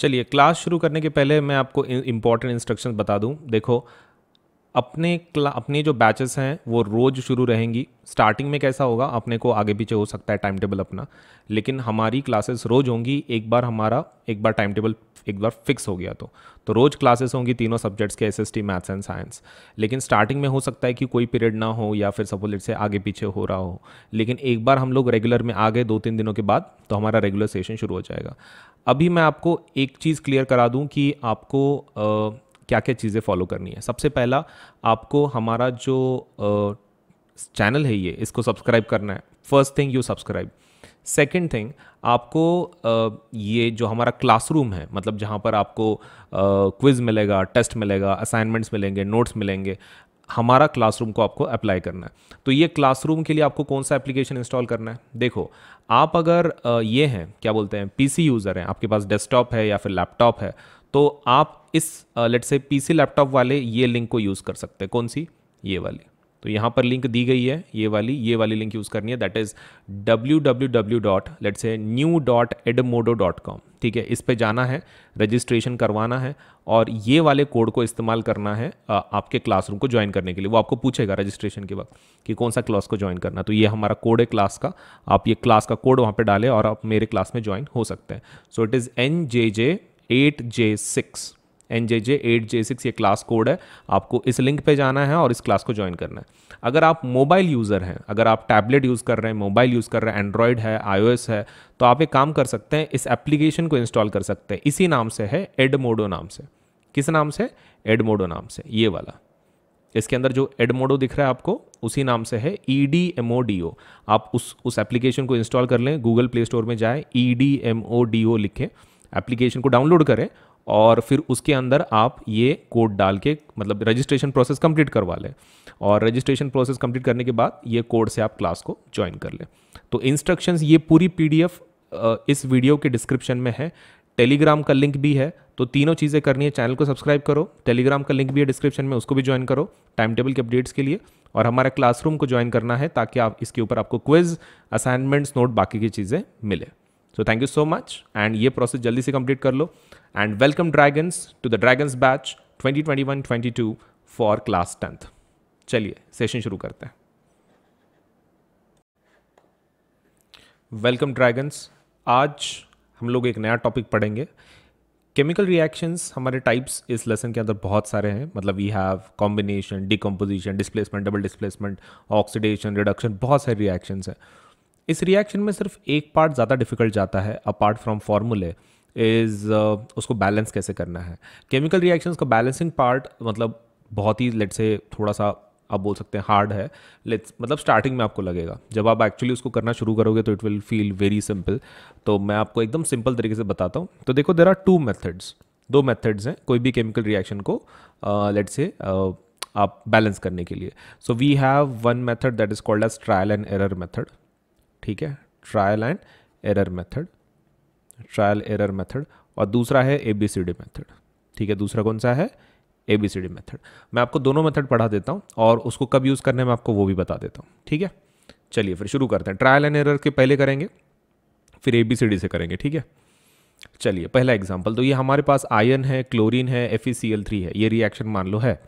चलिए क्लास शुरू करने के पहले मैं आपको इंपॉर्टेंट इंस्ट्रक्शन बता दूं देखो अपने अपने जो बैचेस हैं वो रोज़ शुरू रहेंगी स्टार्टिंग में कैसा होगा अपने को आगे पीछे हो सकता है टाइम टेबल अपना लेकिन हमारी क्लासेस रोज़ होंगी एक बार हमारा एक बार टाइम टेबल एक बार फिक्स हो गया तो तो रोज़ क्लासेस होंगी तीनों सब्जेक्ट्स के S S T maths and science लेकिन स्टार्टिंग में हो सकता है कि कोई पीरियड ना हो या फिर सपोज से आगे पीछे हो रहा हो लेकिन एक बार हम लोग रेगुलर में आ गए दो तीन दिनों के बाद तो हमारा रेगुलर सेशन शुरू हो जाएगा अभी मैं आपको एक चीज़ क्लियर करा दूँ कि आपको क्या क्या चीज़ें फॉलो करनी है सबसे पहला आपको हमारा जो चैनल है ये इसको सब्सक्राइब करना है first thing you subscribe second thing आपको ये जो हमारा क्लासरूम है मतलब जहाँ पर आपको क्विज़ मिलेगा टेस्ट मिलेगा असाइनमेंट्स मिलेंगे नोट्स मिलेंगे हमारा क्लासरूम को आपको अप्लाई करना है तो ये क्लासरूम के लिए आपको कौन सा एप्लीकेशन इंस्टॉल करना है देखो आप अगर ये हैं क्या बोलते हैं पीसी यूज़र हैं आपके पास डेस्कटॉप है या फिर लैपटॉप है तो आप इस लेट से पीसी लैपटॉप वाले ये लिंक को यूज़ कर सकते हैं कौन सी ये वाली तो यहाँ पर लिंक दी गई है ये वाली ये वाली लिंक यूज़ करनी है that is W W W dot let's say new dot Edmodo dot com ठीक है इस पर जाना है रजिस्ट्रेशन करवाना है और ये वाले कोड को इस्तेमाल करना है आपके क्लासरूम को ज्वाइन करने के लिए वो आपको पूछेगा रजिस्ट्रेशन के वक्त कि कौन सा क्लास को ज्वाइन करना तो ये हमारा कोड है क्लास का आप ये क्लास का कोड वहाँ पर डालें और आप मेरे क्लास में ज्वाइन हो सकते हैं so it is N J J eight J six N J J eight J six ये क्लास कोड है आपको इस लिंक पे जाना है और इस क्लास को ज्वाइन करना है अगर आप मोबाइल यूज़र हैं अगर आप टैबलेट यूज़ कर रहे हैं मोबाइल यूज़ कर रहे हैं एंड्रॉयड है आईओएस है तो आप एक काम कर सकते हैं इस एप्लीकेशन को इंस्टॉल कर सकते हैं इसी नाम से है एडमोडो नाम से किस नाम से एडमोडो नाम से ये वाला इसके अंदर जो एडमोडो दिख रहा है आपको उसी नाम से है E D M O D O आप उस उस एप्लीकेशन को इंस्टॉल कर लें गूगल प्ले स्टोर में जाए E D M O D O लिखें एप्लीकेशन को डाउनलोड करें और फिर उसके अंदर आप ये कोड डाल के मतलब रजिस्ट्रेशन प्रोसेस कंप्लीट करवा लें और रजिस्ट्रेशन प्रोसेस कंप्लीट करने के बाद ये कोड से आप क्लास को ज्वाइन कर लें तो इंस्ट्रक्शंस ये पूरी पीडीएफ इस वीडियो के डिस्क्रिप्शन में है टेलीग्राम का लिंक भी है तो तीनों चीज़ें करनी है चैनल को सब्सक्राइब करो टेलीग्राम का लिंक भी है डिस्क्रिप्शन में उसको भी ज्वाइन करो टाइम टेबल के अपडेट्स के लिए और हमारे क्लासरूम को ज्वाइन करना है ताकि आप इसके ऊपर आपको क्विज असाइनमेंट्स नोट बाकी की चीज़ें मिले so thank you so much and ये प्रोसेस जल्दी से कंप्लीट कर लो and welcome dragons to the dragons batch 2021 22 for class tenth चलिए सेशन शुरू करते हैं वेलकम ड्रैगन्स आज हम लोग एक नया टॉपिक पढ़ेंगे केमिकल रिएक्शंस हमारे टाइप्स इस लेसन के अंदर बहुत सारे हैं मतलब we have combination decomposition displacement double displacement oxidation reduction बहुत सारे रिएक्शंस हैं इस रिएक्शन में सिर्फ एक पार्ट ज़्यादा डिफिकल्ट जाता है अपार्ट फ्रॉम फॉर्मूले इज़ उसको बैलेंस कैसे करना है केमिकल रिएक्शंस का बैलेंसिंग पार्ट मतलब बहुत ही लेट से थोड़ा सा आप बोल सकते हैं हार्ड है लेट्स मतलब स्टार्टिंग में आपको लगेगा जब आप एक्चुअली उसको करना शुरू करोगे तो it will feel very simple तो मैं आपको एकदम सिंपल तरीके से बताता हूँ तो देखो देर आर टू मेथड्स दो मेथड्स हैं कोई भी केमिकल रिएक्शन को लेट uh, से uh, आप बैलेंस करने के लिए so we have one method that is called as trial and error method ठीक है trial and error method trial error method और दूसरा है A B C D method ठीक है दूसरा कौन सा है A B C D method मैं आपको दोनों मेथड पढ़ा देता हूँ और उसको कब यूज़ करने में आपको वो भी बता देता हूँ ठीक है चलिए फिर शुरू करते हैं ट्रायल एंड एरर के पहले करेंगे फिर ए बी सी डी से करेंगे ठीक है चलिए पहला एग्जाम्पल तो ये हमारे पास आयन है क्लोरीन है एफ थ्री है ये रिएक्शन मान लो है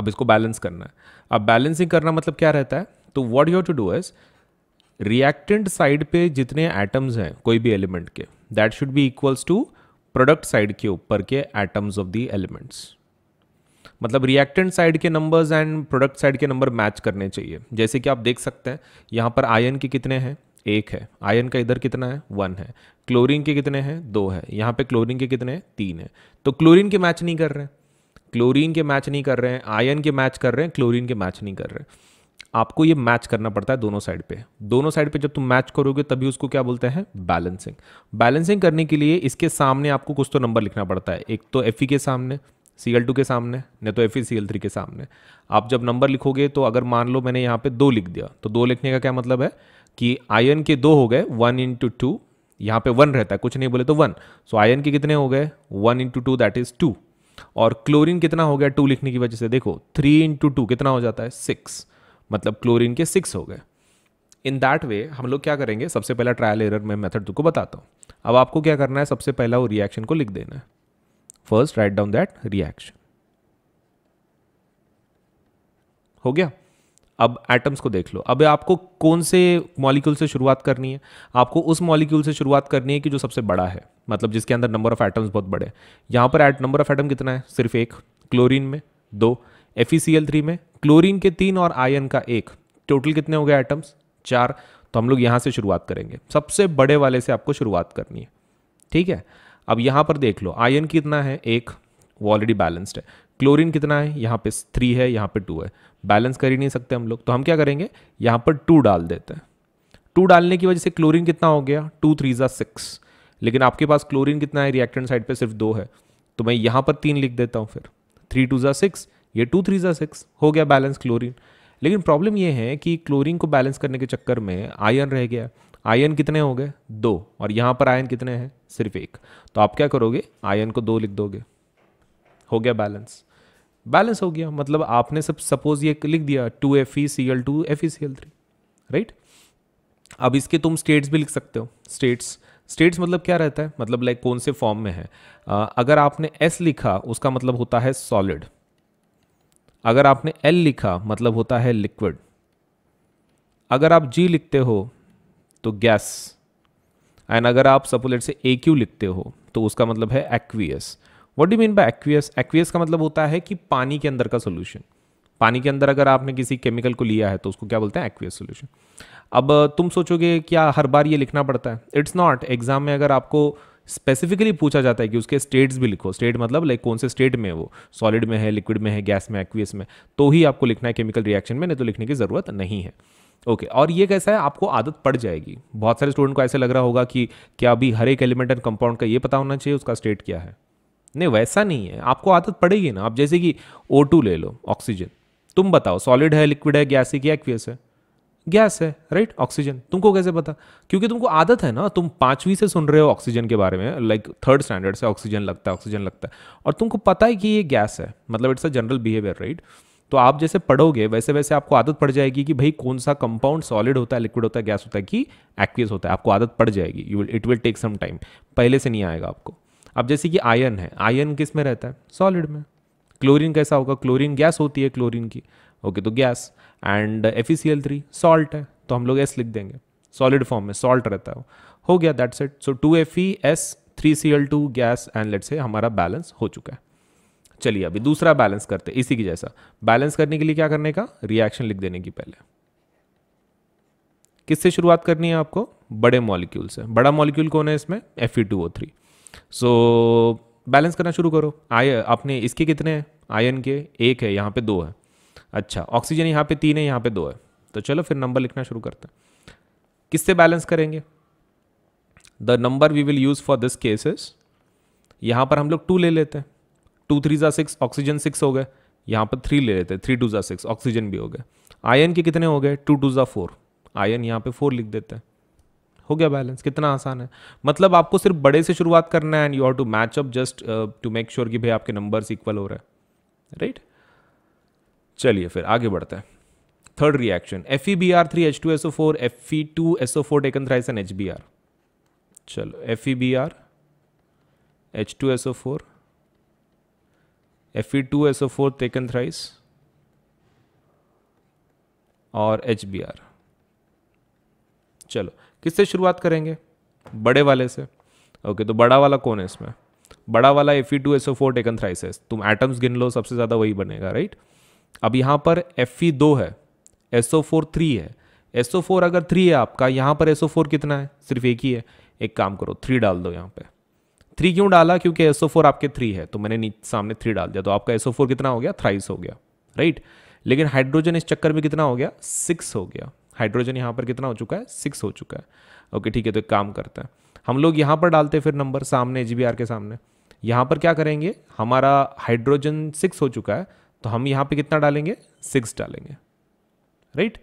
अब इसको बैलेंस करना है अब बैलेंसिंग करना मतलब क्या रहता है तो what you to do is reactant side पे जितने एटम्स हैं कोई भी एलिमेंट के that should be equals to product side के ऊपर के एटम्स ऑफ द एलिमेंट्स मतलब रिएक्टेंट साइड के नंबर्स एंड प्रोडक्ट साइड के नंबर मैच करने चाहिए जैसे कि आप देख सकते हैं यहाँ पर आयन के कितने हैं एक है आयन का इधर कितना है वन है क्लोरीन के कितने हैं दो है यहाँ पे क्लोरीन के कितने हैं तीन है तो क्लोरीन के मैच नहीं कर रहे हैं क्लोरीन के मैच नहीं कर रहे हैं आयन के मैच कर रहे हैं क्लोरीन के मैच नहीं कर रहे हैं आपको ये मैच करना पड़ता है दोनों साइड पे दोनों साइड पे जब तुम मैच करोगे तभी उसको क्या बोलते हैं बैलेंसिंग बैलेंसिंग करने के लिए इसके सामने आपको कुछ तो नंबर लिखना पड़ता है एक तो एफ e के सामने सी एल टू के सामने नहीं तो F E C L three के सामने आप जब नंबर लिखोगे तो अगर मान लो मैंने यहाँ पे दो लिख दिया तो दो लिखने का क्या मतलब है कि आयन के दो हो गए वन इंटू टू यहाँ पे वन रहता है कुछ नहीं बोले तो वन सो आयन के कितने हो गए one into two that is two और क्लोरीन कितना हो गया टू लिखने की वजह से देखो थ्री इंटू टू कितना हो जाता है सिक्स मतलब क्लोरीन के सिक्स हो गए इन दैट वे हम लोग क्या करेंगे सबसे पहला ट्रायल एरर मैं मेथड तुमको बताता हूँ अब आपको क्या करना है सबसे पहला वो रिएक्शन को लिख देना है first write down that reaction हो गया अब एटम्स को देख लो अब आपको कौन से मॉलिक्यूल से शुरुआत करनी है आपको उस मॉलिक्यूल से शुरुआत करनी है कि जो सबसे बड़ा है मतलब जिसके अंदर नंबर ऑफ एटम्स बहुत बड़े हैं यहाँ पर एट नंबर ऑफ एटम कितना है सिर्फ एक क्लोरीन में दो एफ e में क्लोरीन के तीन और आयन का एक टोटल कितने हो गए आइटम्स चार तो हम लोग यहाँ से शुरुआत करेंगे सबसे बड़े वाले से आपको शुरुआत करनी है ठीक है अब यहाँ पर देख लो आयन कितना है एक वो ऑलरेडी बैलेंस्ड है क्लोरीन कितना है यहाँ पे थ्री है यहाँ पे टू है बैलेंस कर ही नहीं सकते हम लोग तो हम क्या करेंगे यहाँ पर टू डाल देते हैं टू डालने की वजह से क्लोरीन कितना हो गया टू थ्री ज़ा सिक्स लेकिन आपके पास क्लोरीन कितना है रिएक्टेंट साइड पे सिर्फ दो है तो मैं यहाँ पर तीन लिख देता हूँ फिर थ्री टू ज़ा सिक्स ये टू थ्री ज़ा सिक्स हो गया बैलेंस क्लोरीन लेकिन प्रॉब्लम ये है कि क्लोरीन को बैलेंस करने के चक्कर में आयन रह गया आयन कितने हो गए दो और यहाँ पर आयन कितने हैं सिर्फ एक तो आप क्या करोगे आयन को दो लिख दोगे हो गया बैलेंस बैलेंस हो गया मतलब आपने सब सपोज ये लिख दिया two F E C L two F E C L three right अब इसके तुम स्टेट्स भी लिख सकते हो स्टेट्स स्टेट्स मतलब क्या रहता है मतलब लाइक कौन से फॉर्म में है अगर आपने एस लिखा उसका मतलब होता है सॉलिड अगर आपने एल लिखा मतलब होता है लिक्विड अगर आप जी लिखते हो तो गैस एंड अगर आप सपोलेट से ए क्यू लिखते हो तो उसका मतलब है aqueous what do mean by aqueous aqueous का मतलब होता है कि पानी के अंदर का सोल्यूशन पानी के अंदर अगर आपने किसी केमिकल को लिया है तो उसको क्या बोलते हैं एक्वियस सोल्यूशन अब तुम सोचोगे क्या हर बार ये लिखना पड़ता है इट्स नॉट एग्जाम में अगर आपको स्पेसिफिकली पूछा जाता है कि उसके स्टेट्स भी लिखो स्टेट मतलब लाइक कौन से स्टेट में वो सॉलिड में है लिक्विड में है गैस में एक्वियस में तो ही आपको लिखना है केमिकल रिएक्शन में नहीं तो लिखने की ज़रूरत नहीं है ओके okay, और ये कैसा है आपको आदत पड़ जाएगी बहुत सारे स्टूडेंट को ऐसे लग रहा होगा कि क्या अभी हर एक एलिमेंट एंड कंपाउंड का ये पता होना चाहिए उसका स्टेट क्या है नहीं वैसा नहीं है आपको आदत पड़ेगी ना आप जैसे कि ओ ले लो ऑक्सीजन तुम बताओ सॉलिड है लिक्विड है गैसिक या एक्वियस है गैस है राइट ऑक्सीजन तुमको कैसे पता क्योंकि तुमको आदत है ना तुम पांचवी से सुन रहे हो ऑक्सीजन के बारे में लाइक थर्ड स्टैंडर्ड से ऑक्सीजन लगता है ऑक्सीजन लगता है और तुमको पता है कि ये गैस है मतलब it's a general behaviour right तो आप जैसे पढ़ोगे वैसे वैसे आपको आदत पड़ जाएगी कि भाई कौन सा कंपाउंड सॉलिड होता है लिक्विड होता है गैस होता है कि एक्वियस होता है आपको आदत पड़ जाएगी you will it will take some time पहले से नहीं आएगा आपको अब जैसे कि आयन है आयन किस में रहता है सॉलिड में क्लोरीन कैसा होगा क्लोरीन गैस होती है क्लोरीन की ओके तो gas and F E C L three salt है तो हम लोग एस लिख देंगे सॉलिड फॉर्म में सॉल्ट रहता है हो गया that set so two F E S three C L two gas and let से हमारा बैलेंस हो चुका है चलिए अभी दूसरा बैलेंस करते हैं इसी की जैसा बैलेंस करने के लिए क्या करने का रिएक्शन लिख देने की पहले किससे शुरुआत करनी है आपको बड़े मॉलिक्यूल से बड़ा मॉलिक्यूल कौन है इसमें F E two O three so balance करना शुरू करो आय अपने इसके कितने हैं आयन के एक है यहाँ पे दो है अच्छा ऑक्सीजन यहाँ पे तीन है यहाँ पे दो है तो चलो फिर नंबर लिखना शुरू करते हैं किससे बैलेंस करेंगे the number we will use for this cases यहाँ पर हम लोग टू ले लेते हैं टू थ्री ज़ा सिक्स ऑक्सीजन सिक्स हो गए यहाँ पर थ्री ले लेते हैं थ्री टू ज़ा सिक्स ऑक्सीजन भी हो गए आयन के कितने हो गए टू टू ज़ा फोर आयन यहाँ पे फोर लिख देते हैं हो गया बैलेंस कितना आसान है मतलब आपको सिर्फ बड़े से शुरुआत करना है and you have to match up just to make sure कि भाई आपके नंबर्स इक्वल हो रहे हैं राइट चलिए फिर आगे बढ़ते हैं third reaction F E B R three H two S O four F E two S O four taken thrice N H B R चलो F E B R H two S O four F E two S O four taken thrice और H B R चलो किससे शुरुआत करेंगे बड़े वाले से okay तो बड़ा वाला कौन है इसमें बड़ा वाला F E two S O four taken thrice है तुम एटम्स गिन लो सबसे ज़्यादा वही बनेगा राइट right? अब यहाँ पर एफ ई दो है एस ओ फोर थ्री है एस ओ फोर अगर थ्री है आपका यहाँ पर एस ओ फोर कितना है सिर्फ एक ही है एक काम करो थ्री डाल दो यहाँ पे थ्री क्यों डाला क्योंकि एस ओ फोर आपके थ्री है तो मैंने सामने थ्री डाल दिया तो आपका एस ओ फोर कितना हो गया थ्राइस हो गया राइट लेकिन हाइड्रोजन इस चक्कर में कितना हो गया सिक्स हो गया हाइड्रोजन यहाँ पर कितना हो चुका है सिक्स हो चुका है ओके ठीक है तो एक काम करते हैं हम लोग यहाँ पर डालते फिर नंबर सामने जी के सामने यहाँ पर क्या करेंगे हमारा हाइड्रोजन सिक्स हो चुका है तो हम यहां पे कितना डालेंगे सिक्स डालेंगे राइट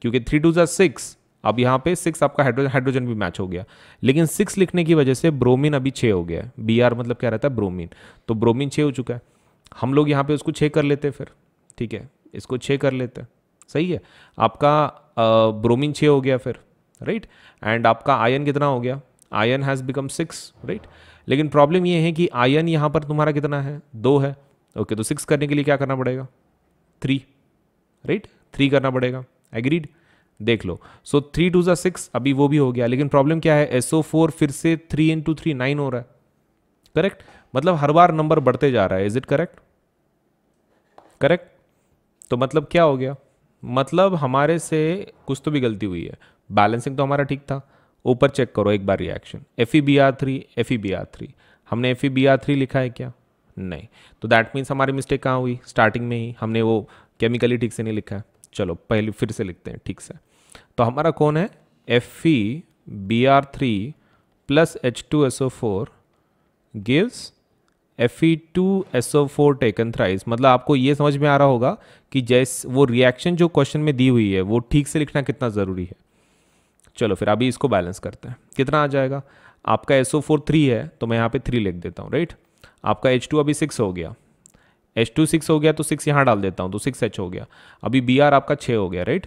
क्योंकि थ्री टू जो सिक्स अब यहां पे सिक्स आपका हाइड्रोजन हाइड्रोजन भी मैच हो गया लेकिन सिक्स लिखने की वजह से ब्रोमीन अभी छः हो गया है बी आर मतलब क्या रहता है ब्रोमीन तो ब्रोमीन छः हो चुका है हम लोग यहां पे उसको छः कर लेते फिर ठीक है इसको छः कर लेते सही है आपका ब्रोमीन छः हो गया फिर राइट एंड आपका आयन कितना हो गया iron has become six right लेकिन प्रॉब्लम ये है कि आयन यहाँ पर तुम्हारा कितना है दो है ओके तो सिक्स करने के लिए क्या करना पड़ेगा थ्री राइट थ्री करना पड़ेगा एग्रीड देख लो सो थ्री टू जो सिक्स अभी वो भी हो गया लेकिन प्रॉब्लम क्या है एसओ फोर फिर से थ्री इंटू थ्री नाइन हो रहा है करेक्ट मतलब हर बार नंबर बढ़ते जा रहा है इज इट करेक्ट करेक्ट तो मतलब क्या हो गया मतलब हमारे से कुछ तो भी गलती हुई है बैलेंसिंग तो हमारा ठीक था ऊपर चेक करो एक बार reaction F E B R three F E B R three हमने F E B R three लिखा है क्या नहीं तो दैट मीन्स हमारी मिस्टेक कहाँ हुई स्टार्टिंग में ही हमने वो केमिकली ठीक से नहीं लिखा है चलो पहले फिर से लिखते हैं ठीक से तो हमारा कौन है F E B R three plus H two S O four gives F E two S O four taken thrice मतलब आपको ये समझ में आ रहा होगा कि जैस वो रिएक्शन जो क्वेश्चन में दी हुई है वो ठीक से लिखना कितना ज़रूरी है चलो फिर अभी इसको बैलेंस करते हैं कितना आ जाएगा आपका एस ओ फोर थ्री है तो मैं यहाँ पे थ्री लिख देता हूँ राइट right? आपका एच टू अभी सिक्स हो गया एच टू सिक्स हो गया तो सिक्स यहाँ डाल देता हूँ तो सिक्स एच हो गया अभी बी आर आपका छः हो गया राइट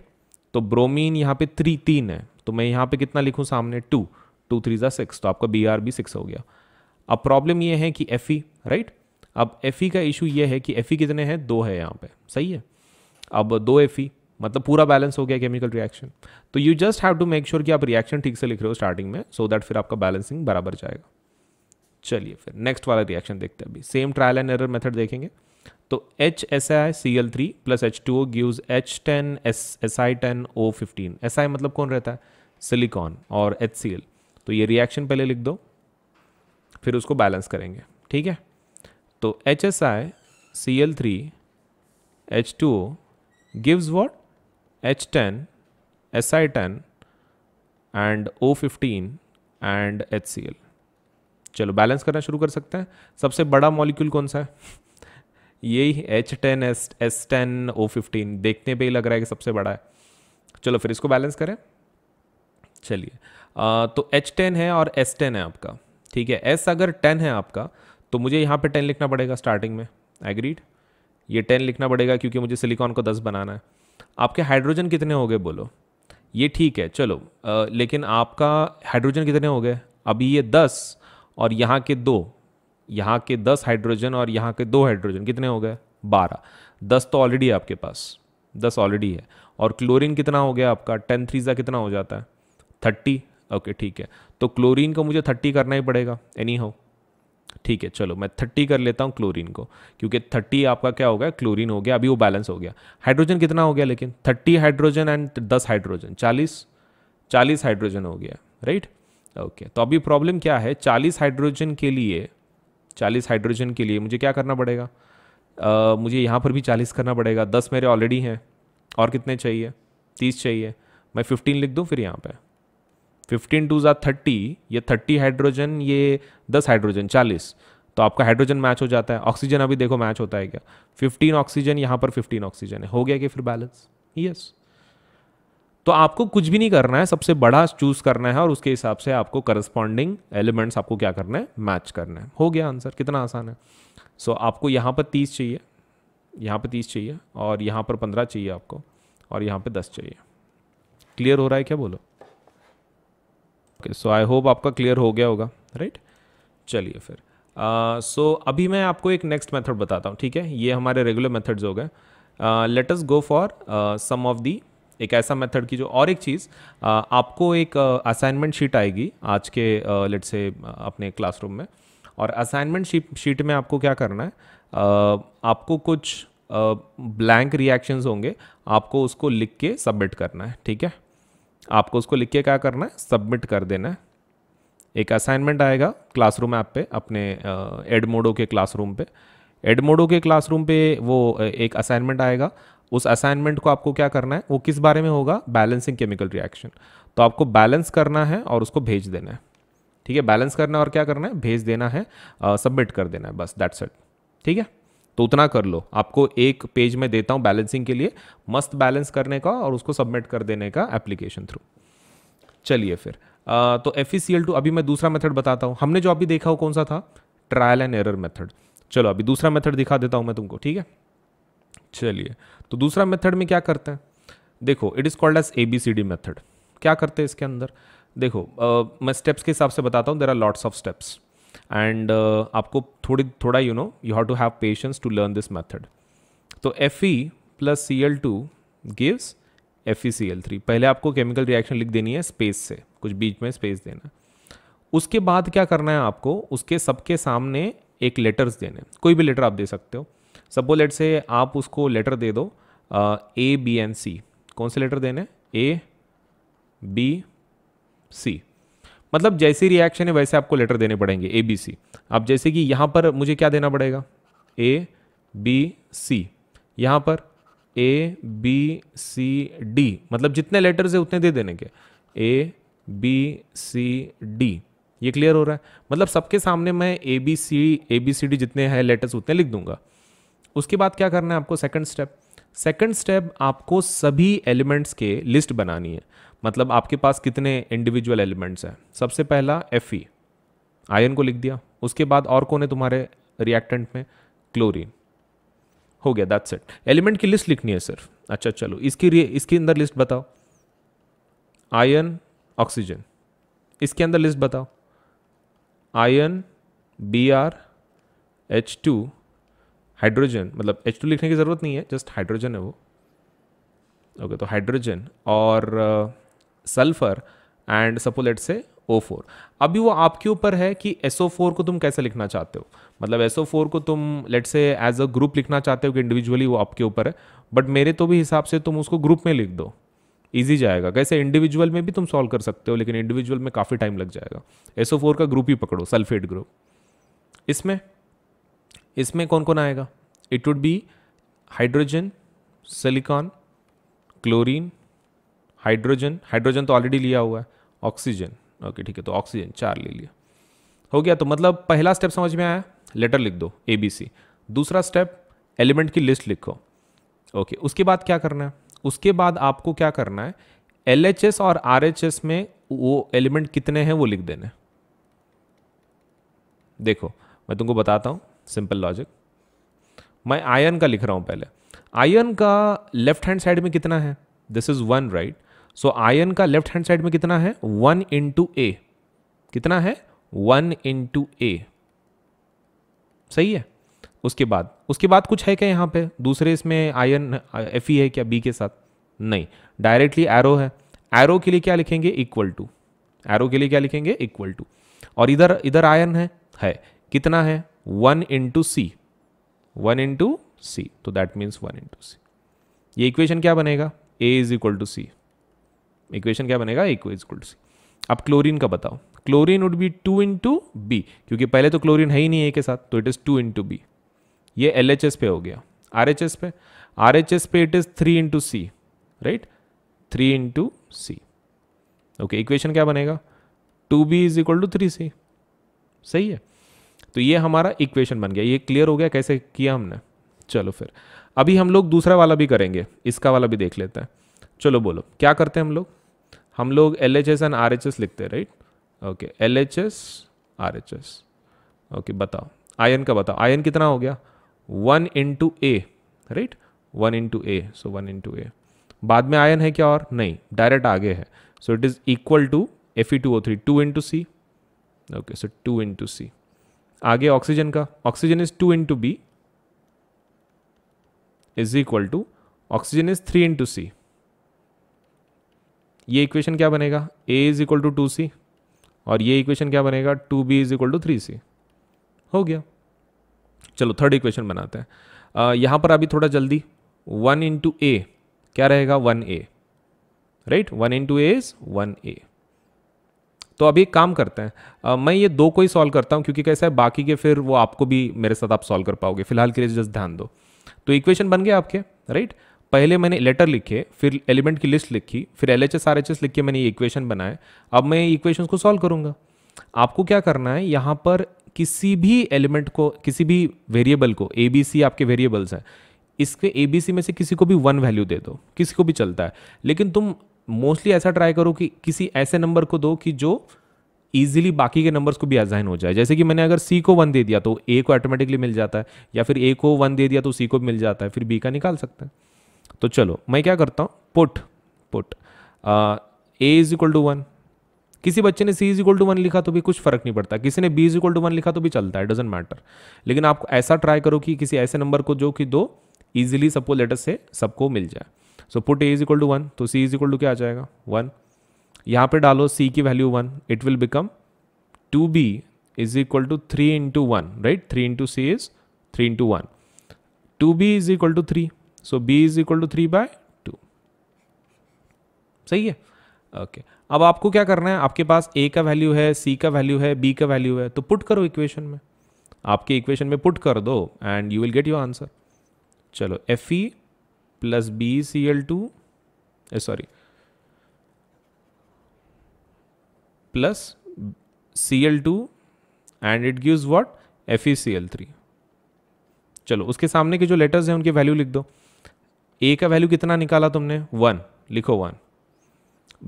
तो ब्रोमीन यहाँ पे थ्री तीन है तो मैं यहाँ पे कितना लिखूँ सामने टू टू थ्री ज़ा सिक्स तो आपका बी आर भी सिक्स हो गया अब प्रॉब्लम ये है कि एफ ई राइट अब एफ ई का इशू ये है कि एफ ई कितने हैं दो है यहाँ पे सही है अब दो एफ ई मतलब पूरा बैलेंस हो गया केमिकल रिएक्शन तो you just have to make sure कि आप रिएक्शन ठीक से लिख रहे हो स्टार्टिंग में सो so दैट फिर आपका बैलेंसिंग बराबर जाएगा चलिए फिर नेक्स्ट वाला रिएक्शन देखते हैं अभी same trial and error method देखेंगे तो H S I C L three plus H two O gives H ten S S I ten O fifteen S I मतलब कौन रहता है सिलिकॉन और एच सी एल तो ये रिएक्शन पहले लिख दो फिर उसको बैलेंस करेंगे ठीक है तो H S I C L three H two O gives what H ten S I ten and O fifteen and H C L चलो बैलेंस करना शुरू कर सकते हैं सबसे बड़ा मॉलिक्यूल कौन सा है यही H ten S S ten O fifteen देखने पे ही लग रहा है कि सबसे बड़ा है चलो फिर इसको बैलेंस करें चलिए तो एच टेन है और एस टेन है आपका ठीक है एस अगर टेन है आपका तो मुझे यहाँ पे टेन लिखना पड़ेगा स्टार्टिंग में एग्रीड ये टेन लिखना पड़ेगा क्योंकि मुझे सिलिकॉन को दस बनाना है आपके हाइड्रोजन कितने हो गए बोलो ये ठीक है चलो आ, लेकिन आपका हाइड्रोजन कितने हो गए अभी ये दस और यहाँ के दो यहाँ के दस हाइड्रोजन और यहाँ के दो हाइड्रोजन कितने हो गए बारह दस तो ऑलरेडी है आपके पास दस ऑलरेडी है और क्लोरीन कितना हो गया आपका टेन थ्रीजा कितना हो जाता है थर्टी ओके ठीक है तो क्लोरीन को मुझे थर्टी करना ही पड़ेगा एनी हो ठीक है चलो मैं थर्टी कर लेता हूँ क्लोरीन को क्योंकि थर्टी आपका क्या हो गया क्लोरीन हो गया अभी वो बैलेंस हो गया हाइड्रोजन कितना हो गया लेकिन थर्टी हाइड्रोजन एंड दस हाइड्रोजन चालीस चालीस हाइड्रोजन हो गया राइट ओके तो अभी प्रॉब्लम क्या है चालीस हाइड्रोजन के लिए चालीस हाइड्रोजन के लिए मुझे क्या करना पड़ेगा uh, मुझे यहाँ पर भी चालीस करना पड़ेगा दस मेरे ऑलरेडी हैं और कितने चाहिए तीस चाहिए मैं फिफ्टीन लिख दूँ फिर यहाँ पे फिफ्टीन टू ज़ा थर्टी ये थर्टी हाइड्रोजन ये दस हाइड्रोजन चालीस तो आपका हाइड्रोजन मैच हो जाता है ऑक्सीजन अभी देखो मैच होता है क्या फिफ्टीन ऑक्सीजन यहाँ पर फिफ्टीन ऑक्सीजन है हो गया कि फिर बैलेंस यस yes. तो आपको कुछ भी नहीं करना है सबसे बड़ा चूज करना है और उसके हिसाब से आपको करस्पॉन्डिंग एलिमेंट्स आपको क्या करना है मैच करना है हो गया आंसर कितना आसान है सो so, आपको यहाँ पर तीस चाहिए यहाँ पर तीस चाहिए और यहाँ पर पंद्रह चाहिए आपको और यहाँ पर दस चाहिए क्लियर हो रहा है क्या बोलो ओके सो आई होप आपका क्लियर हो गया होगा राइट right? चलिए फिर सो uh, so, अभी मैं आपको एक नेक्स्ट मेथड बताता हूँ ठीक है ये हमारे रेगुलर मेथड्स हो गए let us go for some of the एक ऐसा मेथड की जो और एक चीज़ आपको एक असाइनमेंट शीट आएगी आज के लेट से अपने क्लासरूम में और असाइनमेंट शीट में आपको क्या करना है आपको कुछ ब्लैंक रिएक्शंस होंगे आपको उसको लिख के सबमिट करना है ठीक है आपको उसको लिख के क्या करना है सबमिट कर देना है एक असाइनमेंट आएगा क्लासरूम ऐप पे अपने एडमोडो के क्लासरूम पे एडमोडो के क्लासरूम पे वो एक असाइनमेंट आएगा उस असाइनमेंट को आपको क्या करना है वो किस बारे में होगा बैलेंसिंग केमिकल रिएक्शन तो आपको बैलेंस करना है और उसको भेज देना है ठीक है बैलेंस करना और क्या करना है भेज देना है सबमिट कर देना है बस दैट्स इट ठीक है तो उतना कर लो आपको एक पेज में देता हूँ बैलेंसिंग के लिए मस्त बैलेंस करने का और उसको सबमिट कर देने का एप्लीकेशन थ्रू चलिए फिर आ, तो एफ टू e अभी मैं दूसरा मेथड बताता हूँ हमने जो अभी देखा हो कौन सा था ट्रायल एंड एरर मेथड चलो अभी दूसरा मेथड दिखा देता हूँ मैं तुमको ठीक है चलिए तो दूसरा मेथड में क्या करते हैं देखो it is called as A B C D method क्या करते हैं इसके अंदर देखो uh, मैं स्टेप्स के हिसाब से बताता हूँ there are lots of steps and आपको थोड़ी थोड़ा you know you have to have patience to learn this method तो F E plus C L two gives F E C L three पहले आपको केमिकल रिएक्शन लिख देनी है space से कुछ बीच में स्पेस देना उसके बाद क्या करना है आपको उसके सबके सामने एक लेटर्स देने कोई भी लेटर आप दे सकते हो सपोज लेट से आप उसको लेटर दे दो ए बी एंड सी कौन से लेटर देने ए बी सी मतलब जैसी रिएक्शन है वैसे आपको लेटर देने पड़ेंगे ए बी सी अब जैसे कि यहाँ पर मुझे क्या देना पड़ेगा ए बी सी यहाँ पर ए बी सी डी मतलब जितने लेटर्स है उतने दे देने के ए बी सी डी ये क्लियर हो रहा है मतलब सबके सामने मैं A B C A B C D जितने हैं लेटर्स उतने लिख दूंगा उसके बाद क्या करना है आपको सेकंड स्टेप सेकंड स्टेप आपको सभी एलिमेंट्स के लिस्ट बनानी है मतलब आपके पास कितने इंडिविजुअल एलिमेंट्स हैं सबसे पहला एफ ई आयन को लिख दिया उसके बाद और कौन है तुम्हारे रिएक्टेंट में क्लोरीन हो गया दैट्स इट एलिमेंट की लिस्ट लिखनी है सिर्फ अच्छा चलो इसकी इसके अंदर लिस्ट बताओ आयन ऑक्सीजन इसके अंदर लिस्ट बताओ iron B R H two hydrogen मतलब एच टू तो लिखने की ज़रूरत नहीं है जस्ट हाइड्रोजन है वो ओके okay, तो हाइड्रोजन और सल्फर एंड सपोलेट से ओ फोर अभी वो आपके ऊपर है कि एस ओ फोर को तुम कैसे लिखना चाहते हो मतलब एस ओ फोर को तुम लेट से एज अ ग्रुप लिखना चाहते हो कि इंडिविजुअली वो आपके ऊपर है बट मेरे तो भी हिसाब से तुम उसको ग्रुप में लिख दो ईजी जाएगा कैसे इंडिविजुअल में भी तुम सॉल्व कर सकते हो लेकिन इंडिविजुअल में काफ़ी टाइम लग जाएगा एस ओ फोर का ग्रुप ही पकड़ो सल्फेट ग्रुप इसमें इसमें कौन कौन आएगा it would be hydrogen silicon chlorine hydrogen hydrogen तो ऑलरेडी लिया हुआ है ऑक्सीजन ओके ठीक है तो ऑक्सीजन चार ले लिया हो गया तो मतलब पहला स्टेप समझ में आया लेटर लिख दो ए बी सी दूसरा स्टेप एलिमेंट की लिस्ट लिखो ओके उसके बाद क्या करना है उसके बाद आपको क्या करना है एल एच एस और आर एच एस में वो एलिमेंट कितने हैं वो लिख देने देखो मैं तुमको बताता हूँ सिंपल लॉजिक मैं आयन का लिख रहा हूं पहले आयन का लेफ्ट हैंड साइड में कितना है this is one right so iron का लेफ्ट हैंड साइड में कितना है वन इंटू ए कितना है वन इंटू ए सही है उसके बाद उसके बाद कुछ है क्या यहां पे दूसरे इसमें आयन एफ ई है क्या बी के साथ नहीं डायरेक्टली एरो है एरो के लिए क्या लिखेंगे इक्वल टू एरो के लिए क्या लिखेंगे इक्वल टू और इधर इधर आयन है है कितना है one into C one into C तो that means one into C ये इक्वेशन क्या बनेगा A is equal to C equation क्या बनेगा A is equal to C अब क्लोरीन का बताओ chlorine would be two into B क्योंकि पहले तो क्लोरीन है ही नहीं ए के साथ तो it is two into B ये एल एच एस पे हो गया आर एच एस पे आर पे it is three into C right three into C okay equation क्या बनेगा two B is equal to three C सही है तो ये हमारा इक्वेशन बन गया ये क्लियर हो गया कैसे किया हमने चलो फिर अभी हम लोग दूसरा वाला भी करेंगे इसका वाला भी देख लेते हैं चलो बोलो क्या करते हैं हम लोग हम लोग L H S and R H S लिखते हैं right okay L H S R H S okay बताओ आयन का बताओ आयन कितना हो गया one into A right one into A so one into A बाद में आयन है क्या और नहीं डायरेक्ट आगे है so it is equal to F E two O three two into C okay so two into C आगे oxygen का oxygen is two into B is equal to oxygen is three into C ये equation क्या बनेगा A is equal to two C और ये equation क्या बनेगा two B is equal to three C हो गया चलो थर्ड इक्वेशन बनाते हैं यहां पर अभी थोड़ा जल्दी वन इंटू ए क्या रहेगा one A right one into A is one A तो अभी एक काम करते हैं आ, मैं ये दो को ही सॉल्व करता हूँ क्योंकि कैसा है बाकी के फिर वो आपको भी मेरे साथ आप सॉल्व कर पाओगे फिलहाल के लिए जस्ट ध्यान दो तो इक्वेशन बन गए आपके राइट पहले मैंने लेटर लिखे फिर एलिमेंट की लिस्ट लिखी फिर L H S R H S लिख के मैंने ये इक्वेशन बनाए अब मैं इक्वेशन को सॉल्व करूँगा आपको क्या करना है यहाँ पर किसी भी एलिमेंट को किसी भी वेरिएबल को ए बी सी आपके वेरिएबल्स हैं इसके ए बी सी में से किसी को भी वन वैल्यू दे दो किसी को भी चलता है लेकिन तुम मोस्टली ऐसा ट्राई करो कि किसी ऐसे नंबर को दो कि जो ईजिली बाकी के नंबर्स को भी असाइन हो जाए जैसे कि मैंने अगर सी को वन दे दिया तो ए को ऑटोमेटिकली मिल जाता है या फिर ए को वन दे दिया तो सी को मिल जाता है फिर बी का निकाल सकते हैं तो चलो मैं क्या करता हूँ put put A is equal to one किसी बच्चे ने C is equal to one लिखा तो भी कुछ फर्क नहीं पड़ता किसी ने B is equal to one लिखा तो भी चलता है डजेंट मैटर लेकिन आप ऐसा ट्राई करो कि किसी ऐसे नंबर को जो कि दो ईजिली सबको लेटर से सबको मिल जाए so put A is equal to one तो सी इज इक्वल टू क्या आ जाएगा वन यहाँ पे डालो सी की value one it will become two B is equal to three into one right three into C is three into one two B is equal to three so B is equal to three by two सही है okay okay. अब आपको क्या करना है आपके पास ए का value है सी का वैल्यू है बी का वैल्यू है तो पुट करो इक्वेशन में आपके इक्वेशन में पुट कर दो and you will get your answer चलो F E e plus B C L two sorry plus C L two and it gives what F E C L three चलो उसके सामने के जो लेटर्स हैं उनकी वैल्यू लिख दो ए का वैल्यू कितना निकाला तुमने वन लिखो वन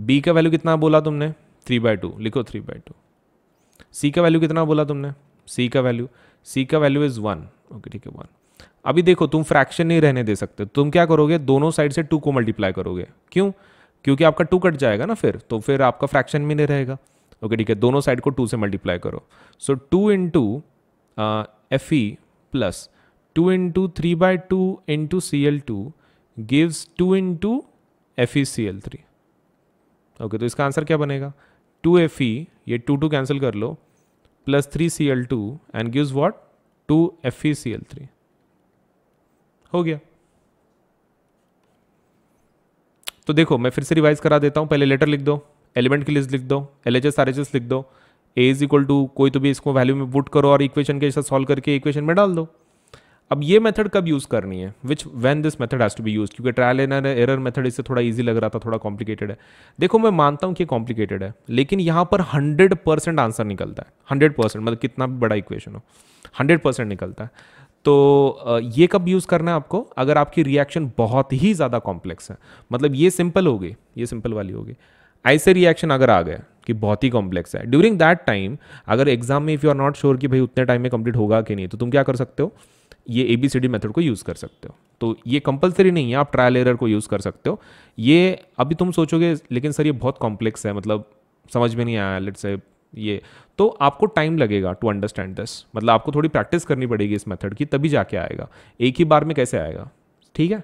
बी का वैल्यू कितना बोला तुमने थ्री बाय टू लिखो थ्री बाय टू सी का वैल्यू कितना बोला तुमने सी का वैल्यू सी का वैल्यू इज़ वन ओके ठीक है वन अभी देखो तुम फ्रैक्शन नहीं रहने दे सकते तुम क्या करोगे दोनों साइड से टू को मल्टीप्लाई करोगे क्यों क्योंकि आपका टू कट जाएगा ना फिर तो फिर आपका फ्रैक्शन भी नहीं रहेगा ओके ठीक है दोनों साइड को टू से मल्टीप्लाई करो so two into F E plus two into three by two into C L two gives two in two F E C L three okay तो इसका आंसर क्या बनेगा टू एफ ई ये to two cancel कर लो plus three C L two and gives what two F E C L three हो गया तो देखो मैं फिर से रिवाइज करा देता हूं पहले लेटर लिख दो एलिमेंट की लिस्ट लिख दो L H S R H S लिख दो ए इज इक्वल टू कोई तो भी इसको वैल्यू में बुट करो और इक्वेशन के साथ सॉल्व करके इक्वेशन में डाल दो अब ये मेथड कब यूज़ करनी है which when this method has to be use क्योंकि ट्रायल एन एरर मेथड इससे थोड़ा ईजी लग रहा था थोड़ा कॉम्प्लिकेटेड है देखो मैं मानता हूँ कि कॉम्प्लिकेटेड है लेकिन यहाँ पर हंड्रेड परसेंट आंसर निकलता है हंड्रेड परसेंट मतलब कितना भी बड़ा इक्वेशन हो हंड्रेड परसेंट निकलता है तो ये कब यूज़ करना है आपको अगर आपकी रिएक्शन बहुत ही ज़्यादा कॉम्प्लेक्स है मतलब ये सिंपल होगी ये सिंपल वाली होगी ऐसे रिएक्शन अगर आ गए कि बहुत ही कॉम्प्लेक्स है ड्यूरिंग दैट टाइम अगर एग्जाम में if you are not sure कि भाई उतने टाइम में कंप्लीट होगा कि नहीं तो तुम क्या कर सकते हो ये A B C D method को यूज़ कर सकते हो तो ये कंपलसरी नहीं है आप ट्रायल एरर को यूज़ कर सकते हो ये अभी तुम सोचोगे लेकिन सर ये बहुत कॉम्प्लेक्स है मतलब समझ में नहीं आया लेट्स से ये तो आपको टाइम लगेगा टू अंडरस्टैंड दिस मतलब आपको थोड़ी प्रैक्टिस करनी पड़ेगी इस मेथड की तभी जाके आएगा एक ही बार में कैसे आएगा ठीक है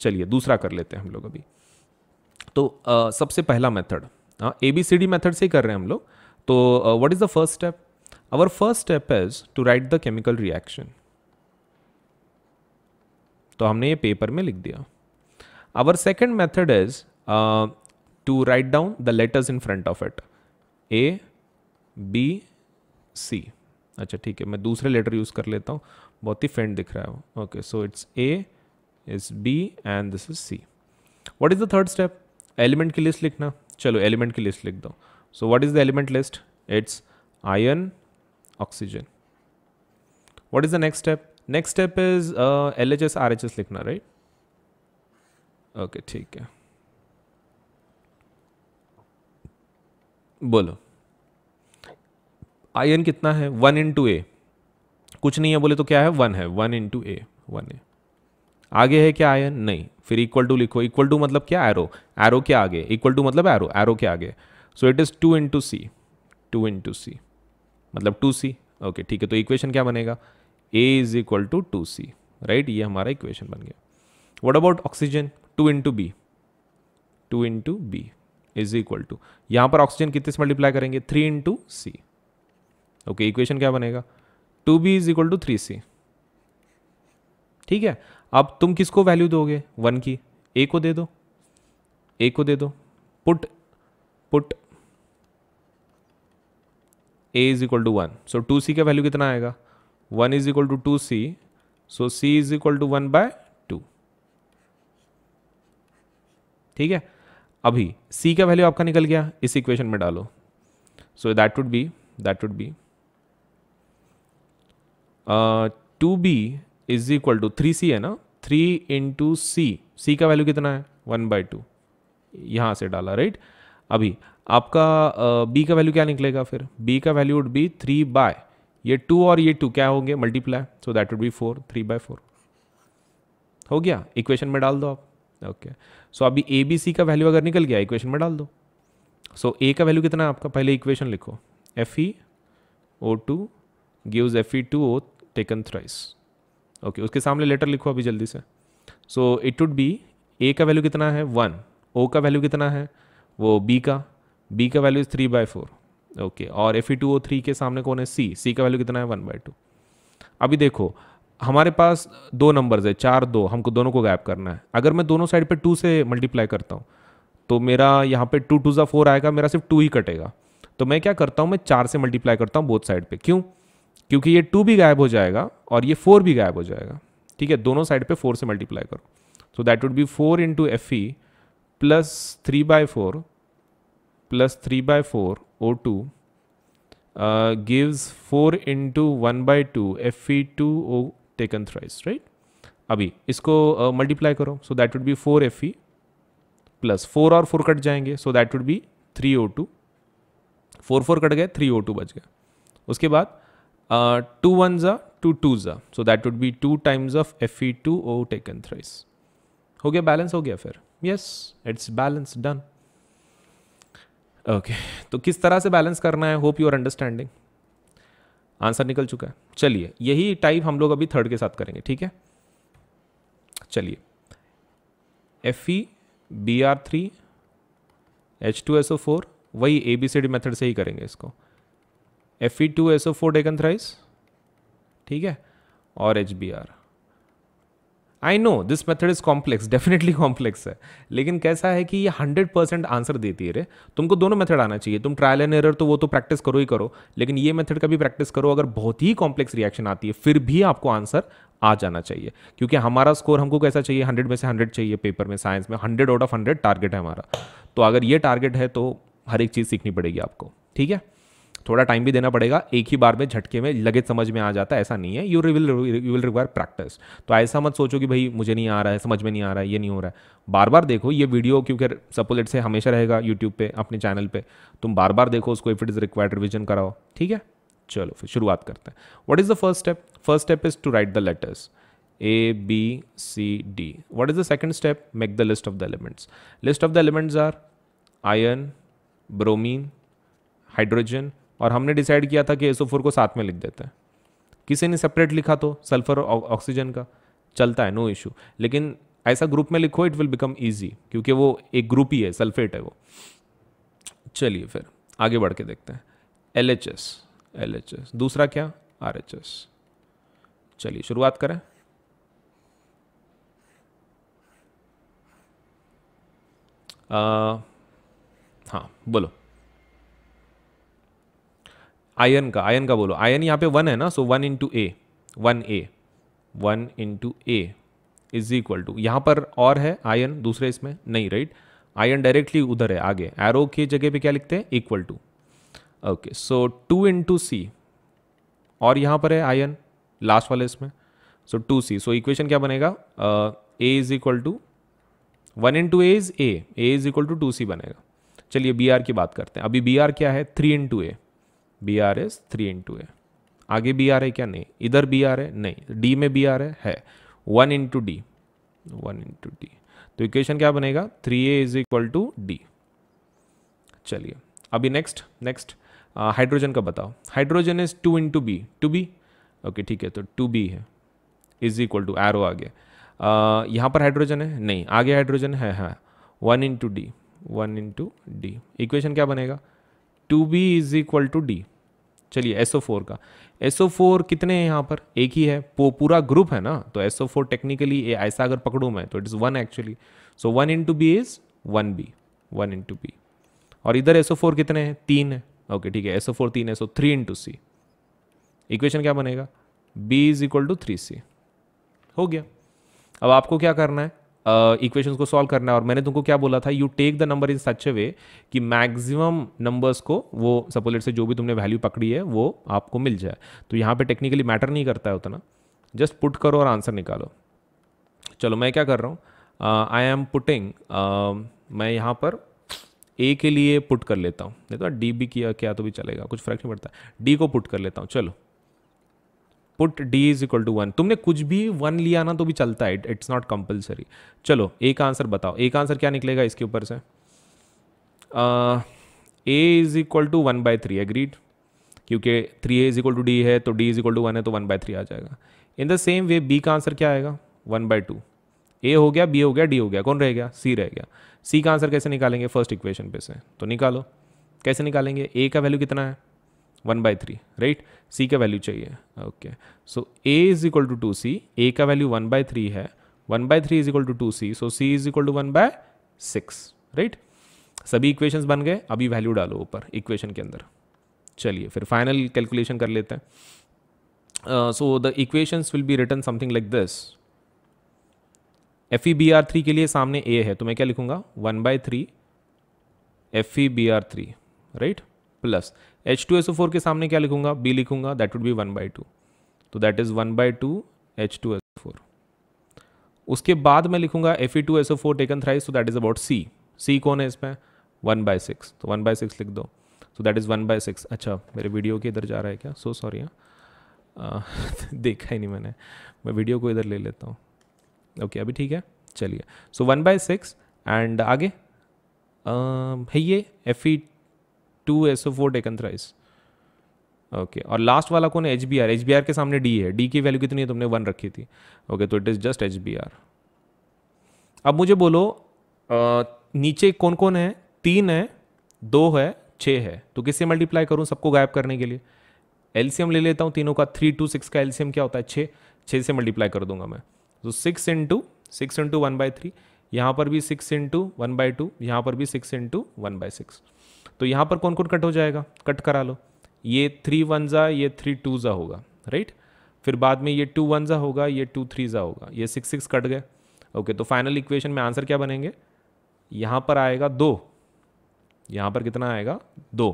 चलिए दूसरा कर लेते हैं हम लोग अभी तो आ, सबसे पहला मेथड हाँ A B C D method से ही कर रहे हैं हम लोग तो what is the first step our first step is to write the chemical reaction तो हमने ये पेपर में लिख दिया our second method is to write down the letters in front of it A B C अच्छा ठीक है मैं दूसरे लेटर यूज़ कर लेता हूँ बहुत ही फेंट दिख रहा है वो okay so it's A is B and this is C what is the third step element की लिस्ट लिखना चलो एलिमेंट की लिस्ट लिख दो so what is the element list it's iron oxygen what is the next step next step is L H S R H S लिखना right okay ठीक है बोलो आयन कितना है वन इन टू ए कुछ नहीं है बोले तो क्या है वन है one in two A one A आगे है क्या आयन नहीं फिर इक्वल टू लिखो इक्वल टू मतलब क्या एरो एरो के आगे इक्वल टू मतलब एरो एरो के आगे so it is two into C two into C मतलब टू सी ओके ठीक है तो इक्वेशन क्या बनेगा A is equal to two C right ये हमारा इक्वेशन बन गया what about oxygen two into B two into B is equal to यहाँ पर ऑक्सीजन कितने से मल्टीप्लाई करेंगे three into C okay okay, equation क्या बनेगा two B is equal to three C ठीक है अब तुम किसको वैल्यू दोगे वन की ए को दे दो ए को दे दो put put A is equal to one so two C का वैल्यू कितना आएगा one is equal to two C so C is equal to one by two ठीक है अभी सी का वैल्यू आपका निकल गया इस इक्वेशन में डालो so that would be that would be two B is equal to three C है ना थ्री इंटू सी सी का वैल्यू कितना है वन बाई टू यहाँ से डाला राइट अभी आपका बी uh, का वैल्यू क्या निकलेगा फिर बी का value would be three by ये टू और ये टू क्या होंगे multiply so that would be four three by four हो गया इक्वेशन में डाल दो आप ओके okay. सो so, अभी ए बी सी का वैल्यू अगर निकल गया इक्वेशन में डाल दो सो so, ए का वैल्यू कितना है आपका पहले इक्वेशन लिखो F E O two gives F E two O taken thrice okay उसके सामने लेटर लिखो अभी जल्दी से so it would be A का वैल्यू कितना है वन ओ का वैल्यू कितना है वो बी का बी का value is three by four okay और F E two O three के सामने कौन है सी सी का वैल्यू कितना है वन बाय टू अभी देखो हमारे पास दो नंबर्स है चार दो हमको दोनों को गैप करना है अगर मैं दोनों साइड पे टू से मल्टीप्लाई करता हूँ तो मेरा यहाँ पे टू टू ज़ा फोर आएगा मेरा सिर्फ टू ही कटेगा तो मैं क्या करता हूँ मैं चार से मल्टीप्लाई करता हूँ बोथ साइड पे क्यों क्योंकि ये टू भी गायब हो जाएगा और ये फोर भी गायब हो जाएगा ठीक है दोनों साइड पे फोर से मल्टीप्लाई करो so that would be four into F E plus three by four plus three by four O two gives four into one by two F E two O taken thrice right अभी इसको multiply uh, करो so that would be four F E plus four और four cut जाएंगे so that would be three O two four four cut गए three O two बच गया उसके बाद Uh, 2 ones are 2 twos are. So that would be 2 times of Fe2O taken thrice. हो गया balance हो गया फिर yes it's balance done okay तो किस तरह से बैलेंस करना है होप यूर अंडरस्टैंडिंग आंसर निकल चुका है चलिए यही टाइप हम लोग अभी थर्ड के साथ करेंगे ठीक है चलिए F E B R three H two S O four वही A B C D method से ही करेंगे इसको F E two four taken thrice ठीक है और H B R I know this method is complex definitely complex है लेकिन कैसा है कि ये हंड्रेड परसेंट आंसर देती है रे तुमको दोनों मेथड आना चाहिए तुम ट्रायल एंड एरर तो वो तो प्रैक्टिस करो ही करो लेकिन ये मेथड का भी प्रैक्टिस करो अगर बहुत ही कॉम्प्लेक्स रिएक्शन आती है फिर भी आपको आंसर आ जाना चाहिए क्योंकि हमारा स्कोर हमको कैसा चाहिए हंड्रेड में से हंड्रेड चाहिए पेपर में साइंस में hundred out of hundred target है हमारा तो अगर ये टारगेट है तो हर एक चीज़ सीखनी पड़ेगी आपको ठीक है थोड़ा टाइम भी देना पड़ेगा एक ही बार में झटके में लगे समझ में आ जाता है ऐसा नहीं है you will you will require practice तो ऐसा मत सोचो कि भाई मुझे नहीं आ रहा है समझ में नहीं आ रहा है ये नहीं हो रहा है बार बार देखो ये वीडियो क्योंकि सपोलेट से हमेशा रहेगा यूट्यूब पर अपने चैनल पर तुम बार बार देखो उसको if it is required revision कराओ ठीक है चलो फिर शुरुआत करते हैं what is the first step first step is to write the letters A B C D what is the second step make the list of the elements list of the elements are iron bromine hydrogen और हमने decide किया था कि SO को साथ में लिख देते हैं किसी ने सेपरेट लिखा तो सल्फर और ऑक्सीजन का चलता है नो इशू लेकिन ऐसा ग्रुप में लिखो इट विल बिकम ईजी क्योंकि वो एक ग्रुप ही है सल्फेट है वो चलिए फिर आगे बढ़ के देखते हैं L H S L H S दूसरा क्या आर एच एस चलिए शुरुआत करें आ, हाँ बोलो आयन का आयन का बोलो आयन यहाँ पे वन है ना so one into A one A one into A is equal to यहाँ पर और है आयन दूसरे इसमें नहीं राइट आयन डायरेक्टली उधर है आगे एरो की जगह पे क्या लिखते हैं equal to okay so two into C और यहाँ पर है आयन लास्ट वाले इसमें सो टू सी सो इक्वेशन क्या बनेगा A is equal to one into A is A A is equal to two C बनेगा चलिए बी आर की बात करते हैं अभी बी आर क्या है three into A B R S three into A आगे बी आर है क्या नहीं इधर बी आर है नहीं डी में बी आर है है one into D one into D तो इक्वेशन क्या बनेगा three A is equal to D चलिए अभी नेक्स्ट नेक्स्ट हाइड्रोजन का बताओ hydrogen is two into B two B okay ठीक है तो टू बी है इज इक्वल टू एरो आ गया यहाँ पर हाइड्रोजन है नहीं आगे हाइड्रोजन है हाँ one into D one into D equation क्या बनेगा two B is equal to D चलिए एस ओ फोर का एस ओ फोर कितने हैं यहाँ पर एक ही है पूरा ग्रुप है ना तो एस ओ फोर टेक्निकली ऐसा अगर पकड़ूँ मैं तो it is one actually so one into B is one B one into B और इधर एस ओ फोर कितने हैं तीन है ओके ठीक है एस ओ फोर तीन S O three into C equation क्या बनेगा B is equal to three C हो गया अब आपको क्या करना है इक्वेशन को सॉल्व करना है और मैंने तुमको क्या बोला था you take the number in such a way कि मैक्सिमम नंबर्स को वो सपोलेट से जो भी तुमने वैल्यू पकड़ी है वो आपको मिल जाए तो यहाँ पे टेक्निकली मैटर नहीं करता है उतना जस्ट पुट करो और आंसर निकालो चलो मैं क्या कर रहा हूँ आई एम पुटिंग मैं यहाँ पर ए के लिए पुट कर लेता हूँ नहीं तो डी बी किया क्या तो भी चलेगा कुछ फर्क नहीं पड़ता डी को पुट कर लेता हूँ चलो put D is equal to one तुमने कुछ भी वन लिया ना तो भी चलता है इट इट्स नॉट कंपल्सरी चलो एक आंसर बताओ एक आंसर क्या निकलेगा इसके ऊपर से A is equal to one by three agreed क्योंकि three A is equal to D है तो D is equal to one है तो वन बाय थ्री आ जाएगा in the same way B का आंसर क्या आएगा वन बाई टू ए हो गया बी हो गया डी हो गया कौन रह गया सी रह गया सी का आंसर कैसे निकालेंगे फर्स्ट इक्वेशन पे से तो निकालो कैसे निकालेंगे ए का वैल्यू कितना है one by three right C का वैल्यू चाहिए okay so A is equal to two C A का वैल्यू वन बाय थ्री है one by three is equal to two C so C is equal to one by six right सभी equations बन गए अभी value डालो ऊपर equation के अंदर चलिए फिर फाइनल कैलकुलेशन कर लेते हैं so the equations will be return something like this F E B R three के लिए सामने ए है तो मैं क्या लिखूंगा one by three F E B R three right plus H two S O four के सामने क्या लिखूंगा बी लिखूंगा that would be one by two तो that is one by two H two S O four उसके बाद मैं लिखूंगा F E two S O four taken thrice तो that is about C C कौन है इसमें वन बाई सिक्स तो वन बाई सिक्स लिख दो so that is one by six अच्छा मेरे वीडियो के इधर जा रहा है क्या सो सॉरी हाँ देखा ही नहीं मैंने मैं वीडियो को इधर ले लेता हूँ ओके okay, अभी ठीक है चलिए so one by six and आगे uh, है ये F E e two S O four taken thrice okay और लास्ट वाला कौन है H B R H B R के सामने डी है डी की वैल्यू कितनी है तुमने वन रखी थी ओके तो it is just H B R अब मुझे बोलो नीचे कौन कौन है तीन है दो है छः है तो किससे मल्टीप्लाई करूँ सबको गायब करने के लिए एलसीएम ले लेता हूँ तीनों का थ्री टू सिक्स का एलसीएम क्या होता है छः छः से मल्टीप्लाई कर दूंगा मैं तो six into six into one by three यहाँ पर भी six into one by two यहाँ पर भी six into one by six तो यहाँ पर कौन कौन कट हो जाएगा कट करा लो ये थ्री वन ज़ा ये थ्री टू ज़ा होगा राइट फिर बाद में ये टू वन ज़ा होगा ये टू थ्री ज़ा होगा ये सिक्स सिक्स कट गए ओके तो फाइनल इक्वेशन में आंसर क्या बनेंगे यहाँ पर आएगा दो यहाँ पर कितना आएगा दो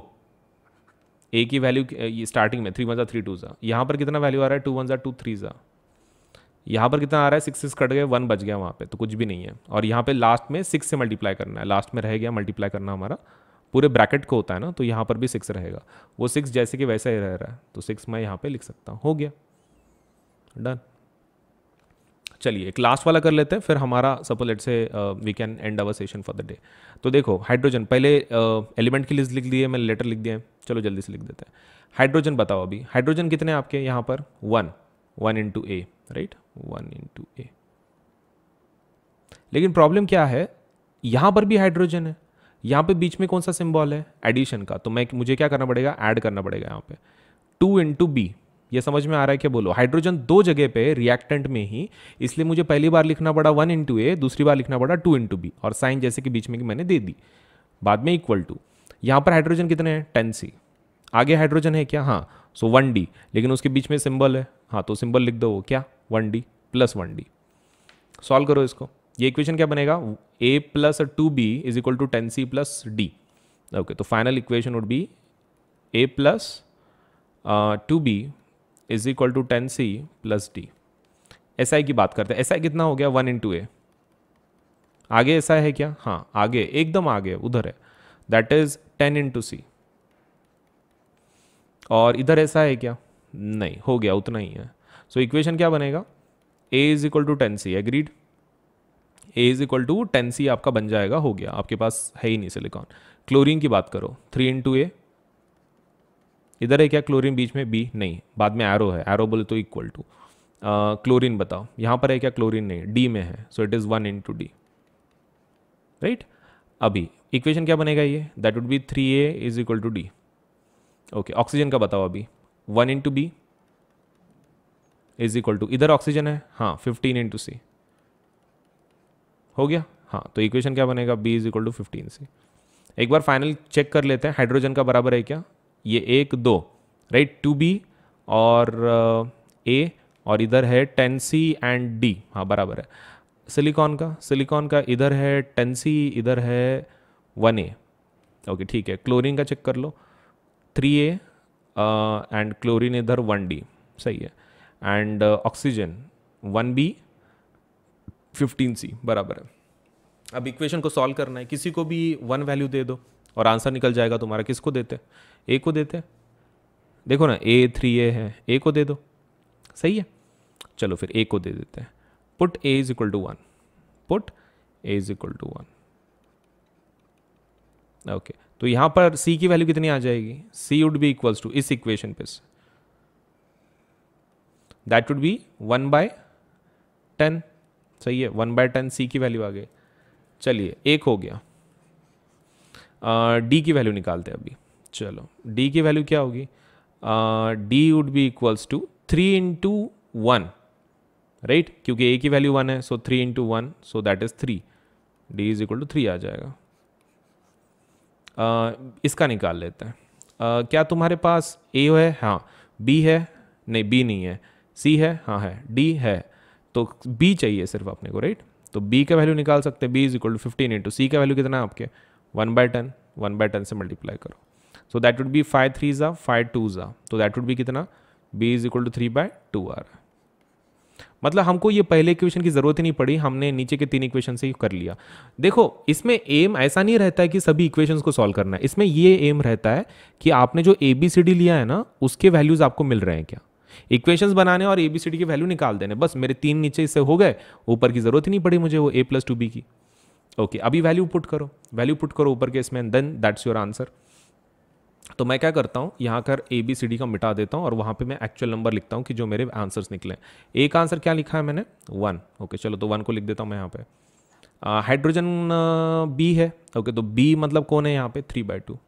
ए की वैल्यू स्टार्टिंग में थ्री वन ज़ा थ्री टू ज़ा यहाँ पर कितना वैल्यू आ रहा है टू वन ज़ा टू थ्री ज़ा यहाँ पर कितना आ रहा है सिक्स सिक्स कट गए वन बच गया वहाँ पे तो कुछ भी नहीं है और यहाँ पे लास्ट में सिक्स से मल्टीप्लाई करना है लास्ट में रह गया मल्टीप्लाई करना हमारा पूरे ब्रैकेट को होता है ना तो यहाँ पर भी सिक्स रहेगा वो सिक्स जैसे कि वैसा ही रह रहा है तो सिक्स मैं यहाँ पे लिख सकता हूँ हो गया डन चलिए एक लास्ट वाला कर लेते हैं फिर हमारा सपोज लेट से we can end our session for the day तो देखो हाइड्रोजन पहले एलिमेंट uh, की लिस्ट लिख दी है मैंने लेटर लिख दिया है चलो जल्दी से लिख देते हैं हाइड्रोजन बताओ अभी हाइड्रोजन कितने आपके यहाँ पर one one into A right one into A लेकिन प्रॉब्लम क्या है यहाँ पर भी हाइड्रोजन है यहाँ पे बीच में कौन सा सिंबल है एडिशन का तो मैं मुझे क्या करना पड़ेगा ऐड करना पड़ेगा यहाँ पे टू इंटू बी ये समझ में आ रहा है क्या बोलो हाइड्रोजन दो जगह पे रिएक्टेंट में ही इसलिए मुझे पहली बार लिखना पड़ा वन इंटू ए दूसरी बार लिखना पड़ा टू इंटू बी और साइन जैसे कि बीच में कि मैंने दे दी बाद में इक्वल टू यहाँ पर हाइड्रोजन कितने हैं टेन सी आगे हाइड्रोजन है क्या हाँ सो वन डी लेकिन उसके बीच में सिंबल है हाँ तो सिंबल लिख दो क्या one D plus one D solve करो इसको ये इक्वेशन क्या बनेगा A plus two B is equal to ten C plus D okay तो final equation would be A plus two B is equal to ten C plus D एस आई की बात करते हैं एस आई कितना हो गया वन इंटू ए आगे ऐसा है क्या हाँ आगे एकदम आगे उधर है that is ten into C और इधर ऐसा है क्या नहीं हो गया उतना ही है सो so, इक्वेशन क्या बनेगा A is equal to ten C agreed A is equal to ten C आपका बन जाएगा हो गया आपके पास है ही नहीं सिलिकॉन क्लोरीन की बात करो थ्री इन टू ए इधर है क्या क्लोरीन बीच में बी नहीं बाद में एरो है एरो बोले तो इक्वल टू क्लोरीन बताओ यहाँ पर है क्या क्लोरीन नहीं डी में है so it is one in two D right अभी इक्वेशन क्या बनेगा ये that would be three A is equal to D okay oxygen का बताओ अभी one into B is equal to इधर ऑक्सीजन है हाँ फिफ्टीन इंटू सी हो गया हाँ तो इक्वेशन क्या बनेगा B is equal to fifteen C एक बार फाइनल चेक कर लेते हैं हाइड्रोजन का बराबर है क्या ये एक दो राइट टू बी और ए uh, और इधर है टेन सी एंड डी हाँ बराबर है सिलिकॉन का सिलिकॉन का इधर है टेन सी इधर है वन ए ओके ठीक है क्लोरीन का चेक कर लो थ्री ए एंड क्लोरीन इधर वन डी सही है and oxygen one B fifteen C बराबर है अब इक्वेशन को सॉल्व करना है किसी को भी वन वैल्यू दे दो और आंसर निकल जाएगा तुम्हारा किसको देते ए को देते देखो ना ए थ्री ए है ए को दे दो सही है चलो फिर ए को दे देते हैं put A is equal to one put A is equal to one okay तो यहाँ पर सी की वैल्यू कितनी आ जाएगी C would be equals to इस इक्वेशन पे that would be one by ten सही है वन बाय टेन सी की वैल्यू आ गई चलिए एक हो गया डी की वैल्यू निकालते हैं अभी चलो डी की वैल्यू क्या होगी D would be equals to three into one right क्योंकि ए की वैल्यू वन है so three into one so that is three D is equal to three आ जाएगा uh, इसका निकाल लेते हैं uh, क्या तुम्हारे पास ए है हाँ बी है नहीं बी नहीं है सी है हाँ है डी है तो बी चाहिए सिर्फ अपने को राइट तो बी का वैल्यू निकाल सकते हैं B is equal to fifteen into C का वैल्यू कितना है आपके one by ten one by ten से मल्टीप्लाई करो so that would be five three ज़ा फाइव टू ज़ा तो दैट वुड बी कितना B is equal to three by two आर मतलब हमको ये पहले इक्वेशन की ज़रूरत ही नहीं पड़ी हमने नीचे के तीन इक्वेशन से ही कर लिया देखो इसमें एम ऐसा नहीं रहता है कि सभी इक्वेशंस को सॉल्व करना है इसमें ये एम रहता है कि आपने जो ए बी सी डी लिया है ना उसके वैल्यूज़ आपको मिल रहे हैं क्या इक्वेशंस बनाने और ए बी सी डी की वैल्यू निकाल देने बस मेरे तीन नीचे इससे हो गए ऊपर की जरूरत ही नहीं पड़ी मुझे वो ए प्लस टू बी की ओके okay, अभी वैल्यू पुट करो वैल्यू पुट करो ऊपर के इसमें देन दैट्स योर आंसर तो मैं क्या करता हूँ यहाँ कर ए बी सी डी का मिटा देता हूँ और वहाँ पे मैं एक्चुअल नंबर लिखता हूँ कि जो मेरे आंसर्स निकले एक आंसर क्या लिखा है मैंने वन ओके okay, चलो तो वन को लिख देता हूँ मैं यहाँ पे हाइड्रोजन बी है ओके okay, तो बी मतलब कौन है यहाँ पे थ्री बाय टू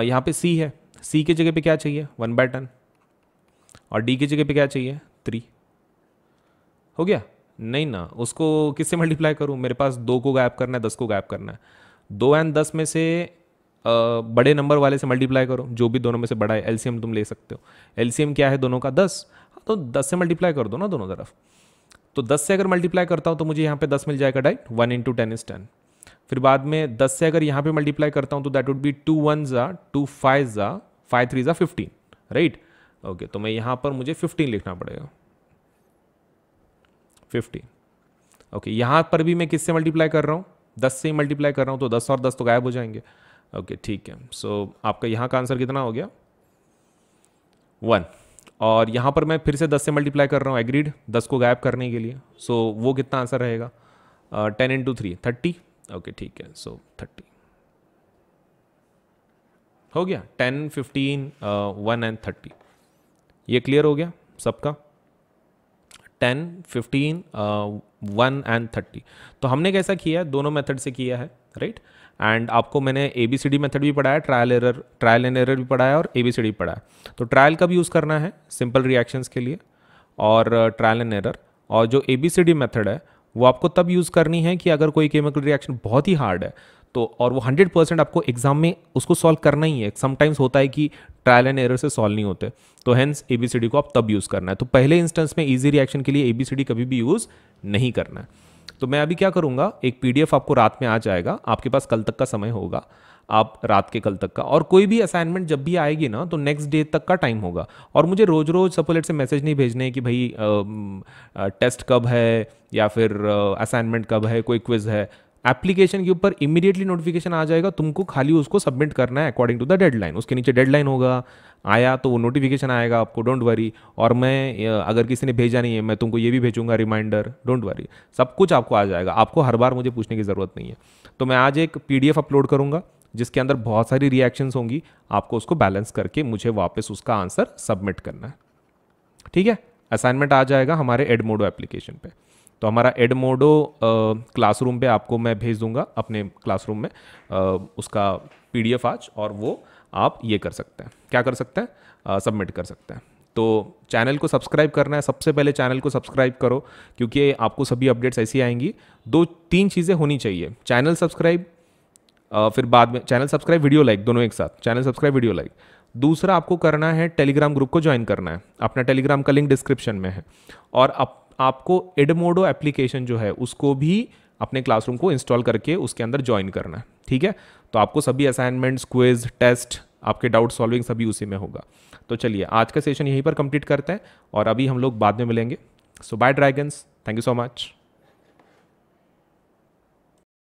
यहाँ पे सी है सी के जगह पे क्या चाहिए वन बाय टेन और डी की जगह पे क्या चाहिए थ्री हो गया नहीं ना उसको किससे मल्टीप्लाई करूँ मेरे पास दो को गायब करना है दस को गायब करना है दो एंड दस में से आ, बड़े नंबर वाले से मल्टीप्लाई करो जो भी दोनों में से बड़ा है एलसीएम तुम ले सकते हो एलसीएम क्या है दोनों का दस हाँ, तो दस से मल्टीप्लाई कर दो ना दोनों तरफ तो दस से अगर मल्टीप्लाई करता हूँ तो मुझे यहाँ पे दस मिल जाएगा डाइट one into ten is ten फिर बाद में दस से अगर यहाँ पे मल्टीप्लाई करता हूँ तो that would be two one ज़ा टू फाइव ज़ा फाइव थ्री ज़ा फिफ्टीन राइट ओके तो मैं यहाँ पर मुझे फिफ्टीन लिखना पड़ेगा फिफ्टीन ओके यहाँ पर भी मैं किससे मल्टीप्लाई कर रहा हूँ दस से ही मल्टीप्लाई कर रहा हूँ तो दस और दस तो गायब हो जाएंगे ओके ठीक है सो so, आपका यहाँ का आंसर कितना हो गया वन और यहाँ पर मैं फिर से दस से मल्टीप्लाई कर रहा हूँ एग्रीड दस को गायब करने के लिए सो so, वो कितना आंसर रहेगा ten into three thirty okay ठीक है सो थर्टी हो गया ten fifteen one and thirty ये क्लियर हो गया सबका ten fifteen one and thirty तो हमने कैसा किया है दोनों मेथड से किया है राइट right? एंड आपको मैंने A B C D method भी पढ़ाया trial error trial and error भी पढ़ाया और ए बी सी डी पढ़ाया तो ट्रायल का भी यूज़ करना है सिंपल रिएक्शंस के लिए और ट्रायल एंड एरर और जो A B C D method है वो आपको तब यूज़ करनी है कि अगर कोई केमिकल रिएक्शन बहुत ही हार्ड है तो और वो हंड्रेड परसेंट आपको एग्जाम में उसको सॉल्व करना ही है समटाइम्स होता है कि ट्रायल एंड एरर से सॉल्व नहीं होते तो हैंस ए बी सी डी को आप तब यूज़ करना है तो पहले इंस्टेंस में ईजी रिएक्शन के लिए ए बी सी डी कभी भी यूज़ नहीं करना है तो मैं अभी क्या करूँगा एक पी डी एफ आपको रात में आ जाएगा आपके पास कल तक का समय होगा आप रात के कल तक का और कोई भी असाइनमेंट जब भी आएगी ना तो नेक्स्ट डे तक का टाइम होगा और मुझे रोज़ रोज़ सपोलेट से मैसेज नहीं भेजने कि भाई आ, आ, टेस्ट कब है या फिर असाइनमेंट कब है कोई क्विज़ है एप्लीकेशन के ऊपर इमीडिएटली नोटिफिकेशन आ जाएगा तुमको खाली उसको सबमिट करना है अकॉर्डिंग टू द डेडलाइन उसके नीचे डेडलाइन होगा आया तो वो नोटिफिकेशन आएगा आपको डोंट वरी और मैं अगर किसी ने भेजा नहीं है मैं तुमको ये भी भेजूंगा रिमाइंडर डोंट वरी सब कुछ आपको आ जाएगा आपको हर बार मुझे पूछने की ज़रूरत नहीं है तो मैं आज एक पी अपलोड करूंगा जिसके अंदर बहुत सारी रिएक्शंस होंगी आपको उसको बैलेंस करके मुझे वापस उसका आंसर सबमिट करना है ठीक है असाइनमेंट आ जाएगा हमारे एडमोडो एप्लीकेशन पे तो हमारा एडमोडो क्लासरूम पे आपको मैं भेज दूंगा अपने क्लासरूम में आ, उसका पीडीएफ आज और वो आप ये कर सकते हैं क्या कर सकते हैं सबमिट कर सकते हैं तो चैनल को सब्सक्राइब करना है सबसे पहले चैनल को सब्सक्राइब करो क्योंकि आपको सभी अपडेट्स ऐसी आएंगी दो तीन चीज़ें होनी चाहिए चैनल सब्सक्राइब फिर बाद में चैनल सब्सक्राइब वीडियो लाइक दोनों एक साथ चैनल सब्सक्राइब वीडियो लाइक दूसरा आपको करना है टेलीग्राम ग्रुप को ज्वाइन करना है अपना टेलीग्राम का लिंक डिस्क्रिप्शन में है और अप, आपको एडमोडो एप्लीकेशन जो है उसको भी अपने क्लासरूम को इंस्टॉल करके उसके अंदर ज्वाइन करना है ठीक है तो आपको सभी असाइनमेंट्स क्विज टेस्ट आपके डाउट सॉल्विंग सभी उसी में होगा तो चलिए आज का सेशन यहीं पर कंप्लीट करते हैं और अभी हम लोग बाद में मिलेंगे so bye dragons thank you so much